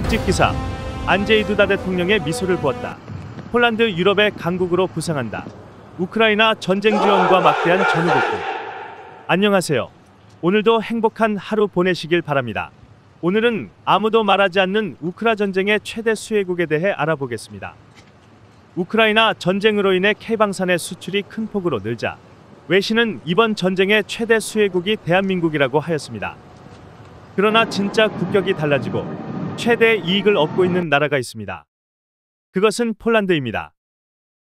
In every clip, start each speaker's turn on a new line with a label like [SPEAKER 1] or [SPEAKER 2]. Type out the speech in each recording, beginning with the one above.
[SPEAKER 1] 특집 기사 안제이 두다 대통령의 미소를 보았다. 폴란드 유럽의 강국으로 부상한다. 우크라이나 전쟁 지원과 막대한 전후국구 안녕하세요. 오늘도 행복한 하루 보내시길 바랍니다. 오늘은 아무도 말하지 않는 우크라 전쟁의 최대 수혜국에 대해 알아보겠습니다. 우크라이나 전쟁으로 인해 케방산의 이 수출이 큰 폭으로 늘자 외신은 이번 전쟁의 최대 수혜국이 대한민국이라고 하였습니다. 그러나 진짜 국격이 달라지고 최대 이익을 얻고 있는 나라가 있습니다. 그것은 폴란드입니다.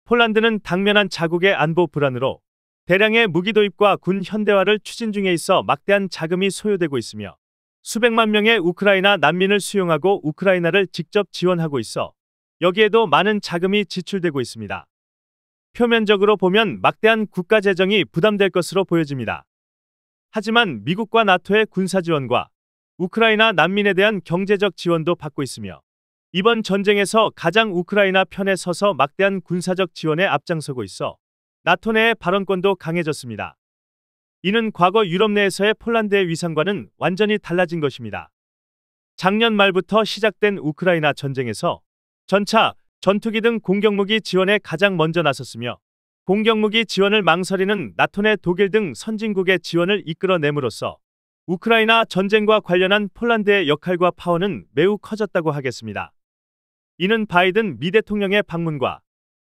[SPEAKER 1] 폴란드는 당면한 자국의 안보 불안으로 대량의 무기 도입과 군 현대화를 추진 중에 있어 막대한 자금이 소요되고 있으며 수백만 명의 우크라이나 난민을 수용하고 우크라이나를 직접 지원하고 있어 여기에도 많은 자금이 지출되고 있습니다. 표면적으로 보면 막대한 국가 재정이 부담될 것으로 보여집니다. 하지만 미국과 나토의 군사 지원과 우크라이나 난민에 대한 경제적 지원도 받고 있으며 이번 전쟁에서 가장 우크라이나 편에 서서 막대한 군사적 지원에 앞장서고 있어 나토 내의 발언권도 강해졌습니다. 이는 과거 유럽 내에서의 폴란드의 위상과는 완전히 달라진 것입니다. 작년 말부터 시작된 우크라이나 전쟁에서 전차, 전투기 등 공격무기 지원에 가장 먼저 나섰으며 공격무기 지원을 망설이는 나토 내 독일 등 선진국의 지원을 이끌어냄으로써 우크라이나 전쟁과 관련한 폴란드의 역할과 파워는 매우 커졌다고 하겠습니다. 이는 바이든 미 대통령의 방문과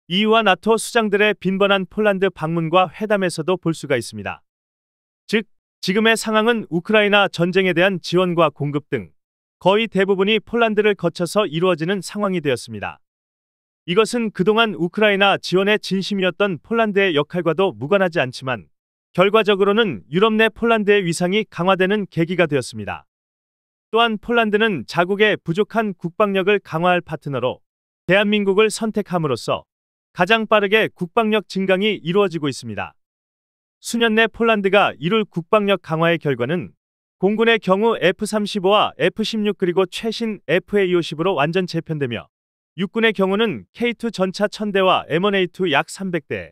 [SPEAKER 1] EU와 나토 수장들의 빈번한 폴란드 방문과 회담에서도 볼 수가 있습니다. 즉, 지금의 상황은 우크라이나 전쟁에 대한 지원과 공급 등 거의 대부분이 폴란드를 거쳐서 이루어지는 상황이 되었습니다. 이것은 그동안 우크라이나 지원의 진심이었던 폴란드의 역할과도 무관하지 않지만 결과적으로는 유럽 내 폴란드의 위상이 강화되는 계기가 되었습니다. 또한 폴란드는 자국의 부족한 국방력을 강화할 파트너로 대한민국을 선택함으로써 가장 빠르게 국방력 증강이 이루어지고 있습니다. 수년 내 폴란드가 이룰 국방력 강화의 결과는 공군의 경우 F-35와 F-16 그리고 최신 FA-50으로 완전 재편되며 육군의 경우는 K2 전차 1000대와 M1A2 약 300대,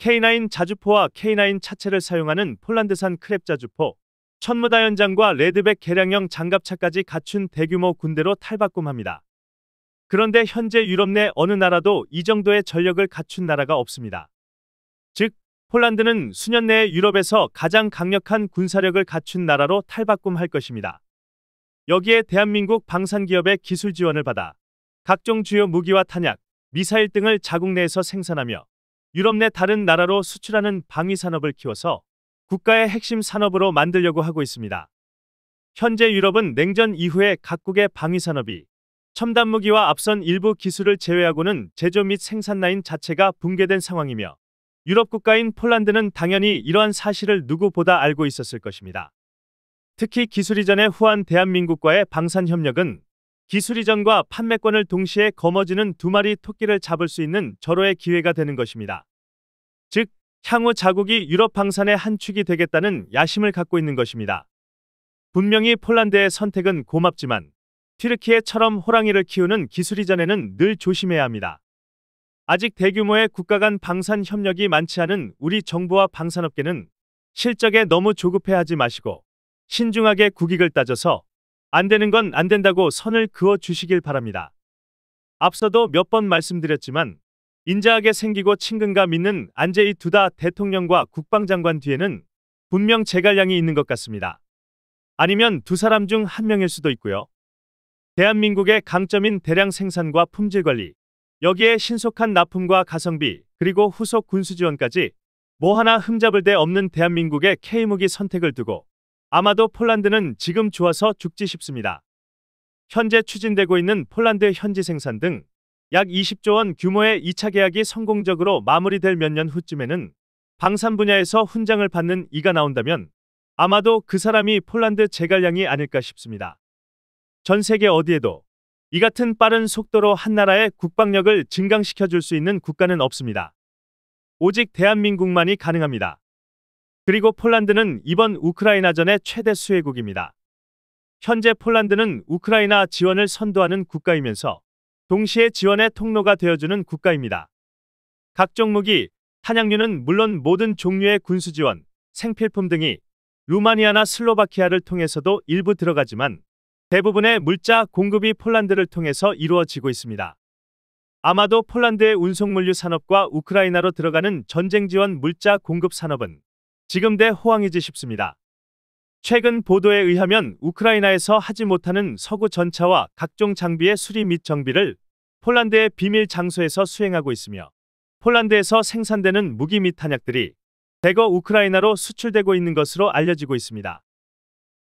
[SPEAKER 1] K9 자주포와 K9 차체를 사용하는 폴란드산 크랩 자주포, 천무다연장과 레드백 계량형 장갑차까지 갖춘 대규모 군대로 탈바꿈합니다. 그런데 현재 유럽 내 어느 나라도 이 정도의 전력을 갖춘 나라가 없습니다. 즉, 폴란드는 수년 내에 유럽에서 가장 강력한 군사력을 갖춘 나라로 탈바꿈할 것입니다. 여기에 대한민국 방산기업의 기술 지원을 받아 각종 주요 무기와 탄약, 미사일 등을 자국 내에서 생산하며 유럽 내 다른 나라로 수출하는 방위 산업을 키워서 국가의 핵심 산업으로 만들려고 하고 있습니다. 현재 유럽은 냉전 이후에 각국의 방위 산업이 첨단 무기와 앞선 일부 기술을 제외하고는 제조 및 생산 라인 자체가 붕괴된 상황이며 유럽 국가인 폴란드는 당연히 이러한 사실을 누구보다 알고 있었을 것입니다. 특히 기술 이전에 후한 대한민국과의 방산 협력은 기술 이전과 판매권을 동시에 거머쥐는 두 마리 토끼를 잡을 수 있는 절호의 기회가 되는 것입니다. 즉, 향후 자국이 유럽 방산의 한 축이 되겠다는 야심을 갖고 있는 것입니다. 분명히 폴란드의 선택은 고맙지만 튀르키예처럼 호랑이를 키우는 기술 이전에는 늘 조심해야 합니다. 아직 대규모의 국가 간 방산 협력이 많지 않은 우리 정부와 방산업계는 실적에 너무 조급해하지 마시고 신중하게 국익을 따져서 안 되는 건 안 된다고 선을 그어 주시길 바랍니다. 앞서도 몇 번 말씀드렸지만 인자하게 생기고 친근감 있는안재이 두다 대통령과 국방장관 뒤에는 분명 제갈량이 있는 것 같습니다. 아니면 두 사람 중 한 명일 수도 있고요. 대한민국의 강점인 대량 생산과 품질 관리, 여기에 신속한 납품과 가성비, 그리고 후속 군수 지원까지 뭐 하나 흠잡을 데 없는 대한민국의 K무기 선택을 두고 아마도 폴란드는 지금 좋아서 죽지 싶습니다. 현재 추진되고 있는 폴란드 현지 생산 등 약 20조 원 규모의 2차 계약이 성공적으로 마무리될 몇 년 후쯤에는 방산 분야에서 훈장을 받는 이가 나온다면 아마도 그 사람이 폴란드 제갈량이 아닐까 싶습니다. 전 세계 어디에도 이 같은 빠른 속도로 한 나라의 국방력을 증강시켜 줄 수 있는 국가는 없습니다. 오직 대한민국만이 가능합니다. 그리고 폴란드는 이번 우크라이나전의 최대 수혜국입니다. 현재 폴란드는 우크라이나 지원을 선도하는 국가이면서 동시에 지원의 통로가 되어주는 국가입니다. 각종 무기, 탄약류는 물론 모든 종류의 군수 지원, 생필품 등이 루마니아나 슬로바키아를 통해서도 일부 들어가지만 대부분의 물자 공급이 폴란드를 통해서 이루어지고 있습니다. 아마도 폴란드의 운송물류 산업과 우크라이나로 들어가는 전쟁 지원 물자 공급 산업은 지금 대 호황이지 싶습니다. 최근 보도에 의하면 우크라이나에서 하지 못하는 서구 전차와 각종 장비의 수리 및 정비를 폴란드의 비밀 장소에서 수행하고 있으며 폴란드에서 생산되는 무기 및 탄약들이 대거 우크라이나로 수출되고 있는 것으로 알려지고 있습니다.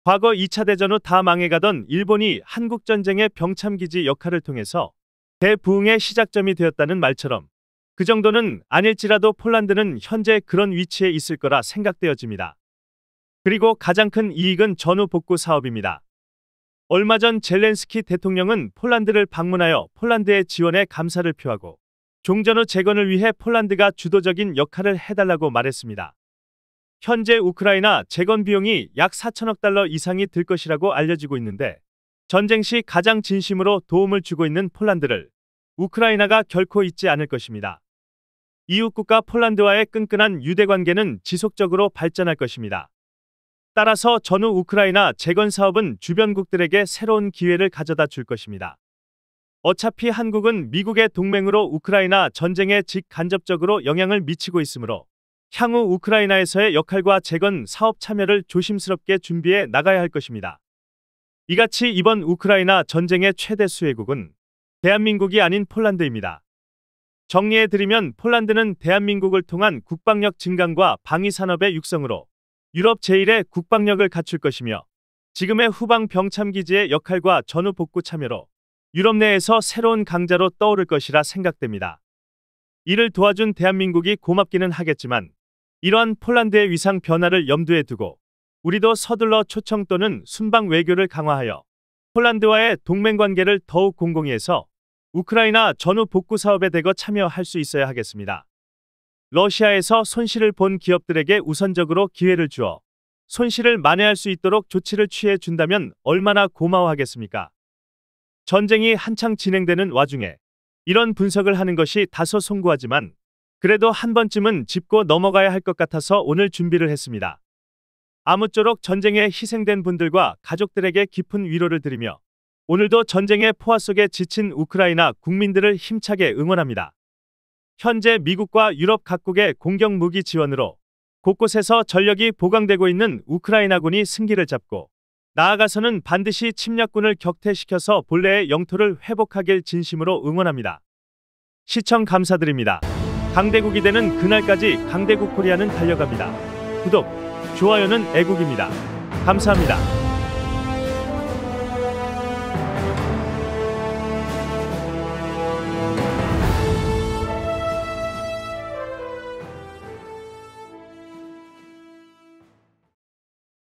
[SPEAKER 1] 과거 2차 대전 후 다 망해가던 일본이 한국전쟁의 병참기지 역할을 통해서 대부흥의 시작점이 되었다는 말처럼 그 정도는 아닐지라도 폴란드는 현재 그런 위치에 있을 거라 생각되어집니다. 그리고 가장 큰 이익은 전후 복구 사업입니다. 얼마 전 젤렌스키 대통령은 폴란드를 방문하여 폴란드의 지원에 감사를 표하고 종전 후 재건을 위해 폴란드가 주도적인 역할을 해달라고 말했습니다. 현재 우크라이나 재건 비용이 약 4천억 달러 이상이 들 것이라고 알려지고 있는데 전쟁 시 가장 진심으로 도움을 주고 있는 폴란드를 우크라이나가 결코 잊지 않을 것입니다. 이웃 국가 폴란드와의 끈끈한 유대 관계는 지속적으로 발전할 것입니다. 따라서 전후 우크라이나 재건 사업은 주변국들에게 새로운 기회를 가져다 줄 것입니다. 어차피 한국은 미국의 동맹으로 우크라이나 전쟁에 직간접적으로 영향을 미치고 있으므로 향후 우크라이나에서의 역할과 재건 사업 참여를 조심스럽게 준비해 나가야 할 것입니다. 이같이 이번 우크라이나 전쟁의 최대 수혜국은 대한민국이 아닌 폴란드입니다. 정리해드리면 폴란드는 대한민국을 통한 국방력 증강과 방위산업의 육성으로 유럽 제1의 국방력을 갖출 것이며 지금의 후방 병참기지의 역할과 전후 복구 참여로 유럽 내에서 새로운 강자로 떠오를 것이라 생각됩니다. 이를 도와준 대한민국이 고맙기는 하겠지만 이러한 폴란드의 위상 변화를 염두에 두고 우리도 서둘러 초청 또는 순방 외교를 강화하여 폴란드와의 동맹관계를 더욱 공공히 해서 우크라이나 전후 복구 사업에 대거 참여할 수 있어야 하겠습니다. 러시아에서 손실을 본 기업들에게 우선적으로 기회를 주어 손실을 만회할 수 있도록 조치를 취해 준다면 얼마나 고마워하겠습니까? 전쟁이 한창 진행되는 와중에 이런 분석을 하는 것이 다소 송구하지만 그래도 한 번쯤은 짚고 넘어가야 할 것 같아서 오늘 준비를 했습니다. 아무쪼록 전쟁에 희생된 분들과 가족들에게 깊은 위로를 드리며 오늘도 전쟁의 포화 속에 지친 우크라이나 국민들을 힘차게 응원합니다. 현재 미국과 유럽 각국의 공격 무기 지원으로 곳곳에서 전력이 보강되고 있는 우크라이나군이 승기를 잡고 나아가서는 반드시 침략군을 격퇴시켜서 본래의 영토를 회복하길 진심으로 응원합니다. 시청 감사드립니다. 강대국이 되는 그날까지 강대국 코리아는 달려갑니다. 구독, 좋아요는 애국입니다. 감사합니다.